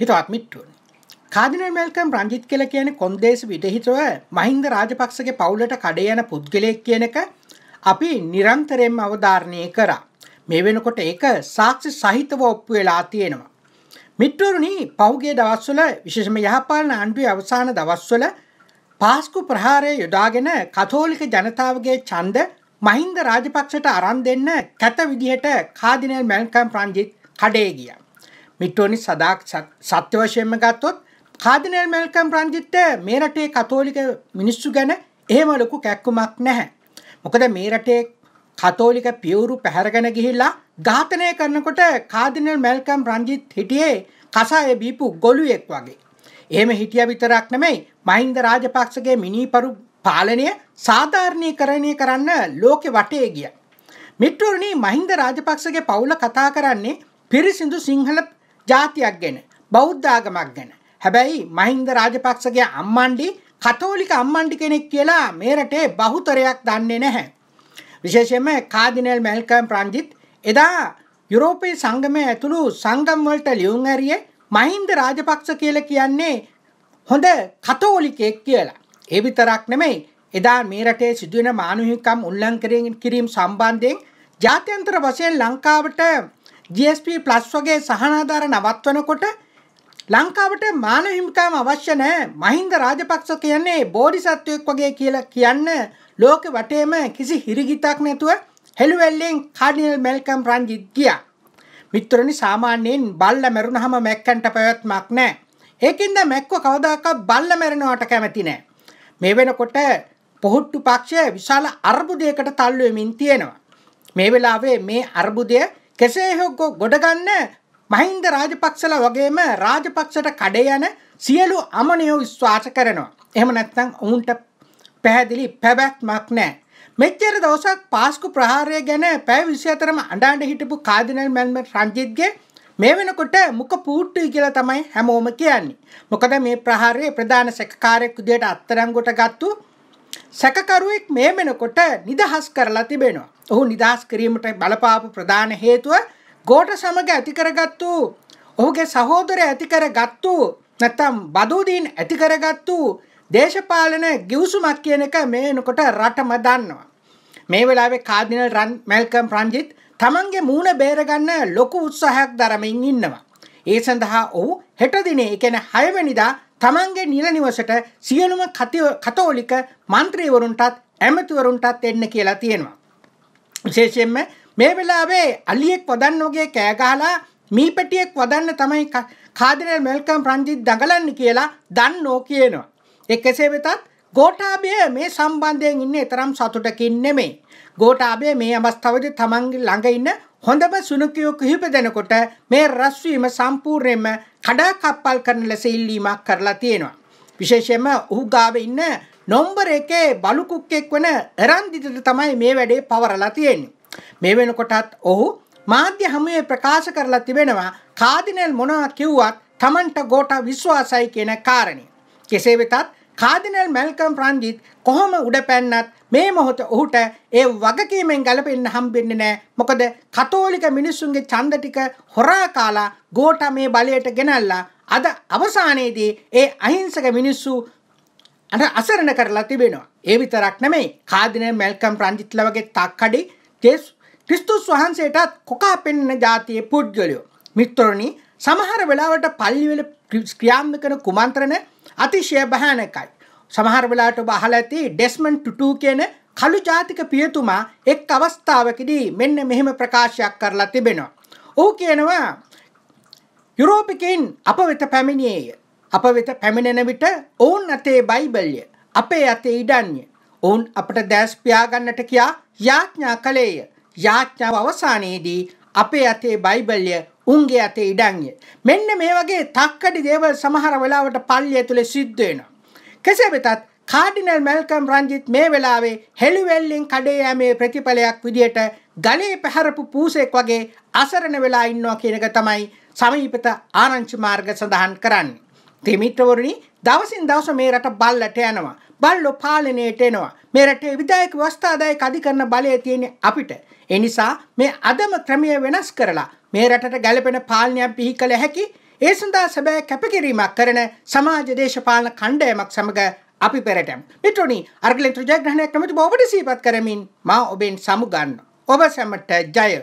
හිතවත් මිට්ටුවනි. කාදිනල් මැල්කම් රංජිත් කියල කියන කොන්දේශ විටහිතව මහින්ද රාජපක්ෂගේ පවුලට කඩේ යන පුද්ගලයෙක් කියන එක අපි නිරන්තරයෙන් අවධාරණය කරා. මේ වෙනකොට ඒක සාක්ෂි සහිතව ඔප්පු වෙලා තියෙනවා. මිට්ටුවරුණි පහුගේ දවස්වල විශේෂම යහපාලන ආණ්ඩුවේ අවසාන දවස්වල පාස්කු ප්‍රහාරය යොදාගෙන කතෝලික ජනතාවගේ ඡන්ද මහින්ද රාජපක්ෂට අරන් දෙන්න කැත විදිහට කාදිනල් මැල්කම් රංජිත් කඩේ ගියා. මිටෝනි සදාක් සත්‍ය වශයෙන්ම ගත්තොත් කාදිනල් මැල්කම් රංජිත්ත මේ රටේ කතෝලික මිනිස්සු ගැන එහෙම ලොකු කැක්කුමක් නැහැ. මොකද මේ රටේ කතෝලික පියවුරු පැහැරගෙන ගිහිල්ලා ඝාතනය කරනකොට කාදිනල් මැල්කම් රංජිත් හිටියේ කසාය බීපු ගොළුයෙක් වගේ. එහෙම හිටිය විතරක් නෙමෙයි මහින්ද රාජපක්ෂගේ මිනිපරු පාලනය සාධාරණීකරණය කරන්න ලෝකෙ වටේ ගිය. මිට්ටුවරණී මහින්ද රාජපක්ෂගේ පවුල කතා කරන්නේ පිරිසිදු සිංහල ජාතියක් ගැන බෞද්ධාගමක් ගැන. හැබැයි මහින්ද රාජපක්ෂගේ අම්මන්ඩි කතෝලික අම්මන්ඩි කෙනෙක් කියලා මේ රටේ බහුතරයක් දන්නේ නැහැ. විශේෂයෙන්ම කාදිනල් මැල්කම් ප්‍රංජිත් එදා යුරෝපයේ සංගමය ඇතුළු සංගම් වලට ලියුම් ඇරියේ මහින්ද රාජපක්ෂ කියලා කියන්නේ හොඳ කතෝලිකයෙක් කියලා. ඒ විතරක් නෙමෙයි එදා මේ රටේ සිදුවෙන මානුෂිකම් උල්ලංඝනය කිරීම සම්බන්ධයෙන් ජාත්‍යන්තර වශයෙන් ලංකාවට GSP ප්ලස් වගේ සහනාධාර නවත්වනකොට ලංකාවට මාන හිමිකාම අවශ්‍ය නැහැ. මහින්ද රාජපක්ෂ කියන්නේ බෝඩිසත්වයෙක් වගේ කියලා කියන්න ලෝක වටේම කිසි හිරිගිතක් නැතුව හෙළුවෙල්ලෙන් කාඩිනල් මෙල්කම් රන්ජිත් ගියා. මිත්‍රනි සාමාන්‍යයෙන් බල්ල මැරුණහම මැක්කන්ට පැවැත්මක් නැහැ. ඒකින්ද මැක්ක කවදාකවත් බල්ල මැරෙනවට කැමති නැහැ. මේ වෙනකොට පොහොට්ටු පක්ෂය විශාල අර්බුදයකට තල්ලු වෙමින් තියෙනවා. මේ වෙලාවේ මේ අර්බුදය කෙසේ හෝ ගොඩගන්න මහින්ද රාජපක්ෂල වගේම රාජපක්ෂට කඩේ යන සියලු අමනයෝ විශ්වාස කරනවා. එහෙම නැත්නම් ඔවුන්ට පැහැදිලි පැවැත්මක් නෑ. මෙච්චර දවසක් පාස්කු ප්‍රහාරය ගැන පැය විසියතරම අඩාන්ඩ හිටපු කාදිනල් මැල්ම රංජිත්ගේ මේ වෙනකොට මුක පූට්ටුයි කියලා තමයි හැමෝම කියන්නේ. මොකද මේ ප්‍රහාරයේ ප්‍රධාන සැකකාරයෙක් විදියට අත්තරංගොට ගත්තු සැකකරුවෙක් මේ වෙනකොට නිදහස් කරලා තිබෙනවා. ඔහු නිදහස් කිරීමට බලපාපු ප්‍රධාන හේතුව ගෝට සමග ඇතිකරගත්තු ඔහුගේ සහෝදර ඇතිකරගත්තු නැත්තම් බදූදීන් ඇතිකරගත්තු දේශපාලන ගිවිසුමක් කියන එක මේනකොට රටම දන්නවා. මේ වෙලාවේ කාදිනල් රන් මැල්කම් ප්‍රංජිත් තමන්ගේ මූුණ බේරගන්න ලොකු උත්සාහයක් දරමින් ඉන්නවා. ඒ සඳහා ඔහු හෙටදිනේ එකන හයවැනිදා තමන්ගේ නිලනිවසට සියලුම කතෝලික මන්ත්‍රීවරුන්ටත් ඇමතිවරුන්ටත් එන්න කියලා තියෙනවා. විශේෂයෙන්ම මේ වෙලාවේ අලියෙක් වදන්න වගේ කෑ ගහලා මී පැටියෙක් වදන්න තමයි කාදිනල් මෙල්කම් රංජිත් දඟලන්න කියලා දන්නෝ කියනවා. ඒ කෙසේ වෙතත් ගෝඨාභය මේ සම්බන්ධයෙන් ඉන්නේ තරම් සතුටකින් නෙමෙයි. ගෝඨාභය මේ අවස්ථාවේදී තමන්ගේ ළඟ ඉන්න හොඳම සුනකියෝ කිහිප දෙනෙකුට මේ රැස්වීම සම්පූර්ණයෙන්ම කඩාකප්පල් කරන ලෙස ඉල්ලීමක් කරලා තියෙනවා. විශේෂයෙන්ම ඔහු ගාවේ ඉන්න නොම්බර එකේ බලුකුක්කෙක් වන එරන්දිතට තමයි මේ වැඩේ පවරලා තියෙන්නේ. මේ වෙනකොටත් ඔහු මාධ්‍ය හමුවේ ප්‍රකාශ කරලා තිබෙනවා කාදිනල් මොනවා කිව්වත් තමන්ට ගෝට විශ්වාසයි කියන කාරණය. කෙසේ වෙතත් කාදිනල් මැල්කම් ප්‍රන්ජිත් කොහොම උඩ පැන්නත් මේ මොහොත ඔහුට ඒ වගකීමෙන් ගැලපෙන්න හම්බෙන්නේ නෑ මොකද කතෝලික මිනිස්සුන්ගේ ඡන්ද ටික හොරා කාලා ගෝට මේ බලයට ගෙනල්ලා අද අවසානයේදී ඒ අහිංසක මිනිස්සු අර අසරණ කරලා තිබෙනවා. ඒ විතරක් නෙමෙයි කාදින මැල්කම් ප්‍රංජිත්ල වගේ තක්කඩි තෙස් ක්‍රිස්තුස් වහන්සේටත් කොකා පෙන්වන જાතියේ පුද්ගලයෝ. මිත්‍රෝනි සමහර වෙලාවට පල්ලිවල ක්‍රියාත්මක කරන කුමන්ත්‍රණ අතිශය භයානකයි. සමහර වෙලාවට ඔබ අහලා ඇති ඩෙස්මන් ටුටු කියන කළු ජාතික පියතුමා එක් අවස්ථාවකදී මෙන්න මෙහෙම ප්‍රකාශයක් කරලා තිබෙනවා. ඔහු කියනවා යුරෝපිකයින් අප වෙත පැමිණියේය. අප වෙත පැමිණෙන විට ඔවුන් අතේ බයිබලිය අපේ අතේ ඉඩන්ය ඔවුන් අපට දැස් පියාගන්නට කියා යාඥා කළේය යාඥාව අවසානයේදී අපේ අතේ බයිබලිය උන්ගේ අතේ ඉඩන්ය මෙන්න මේ වගේ තක්කඩි දේවල් සමහර වෙලාවට පල්ලිය තුලේ සිද්ධ වෙනවා කෙසේ වෙතත් කාඩිනල් මල්කම් රංජිත් මේ වෙලාවේ හෙළුවෙල්ලෙන් කඩේ යෑමේ ප්‍රතිඵලයක් විදියට ගලේ පැහැරපු පූසෙක් වගේ අසරණ වෙලා ඉන්නවා කියන එක තමයි සමීපත ආරංචි මාර්ග සඳහන් කරන්නේ දෙමිත්‍රවරණි දවසින් දවස මේ රට බල්ලට යනවා. බල්ලො පාලනයට එනවා. මේ රටේ විදායක වස්ථාදායක අධිකරණ බලය තියෙන අපිට. එනිසා මේ අදම ක්‍රමය වෙනස් කරලා මේ රටට ගැලපෙන පාලනයක් පිහි කළ හැකි ඒ සඳහා සැබෑ කැපකිරීමක් කරන සමාජ දේශපාලන කණ්ඩායමක් සමග අපි පෙරටම්. මිත්‍රෝනි අර්ගලෙන්ත්‍ර ජයග්‍රහණයක් කැමති බව ඔබට සිහිපත් කරමින් මා ඔබෙන් සමුගන්න. ඔබ සැමට ජය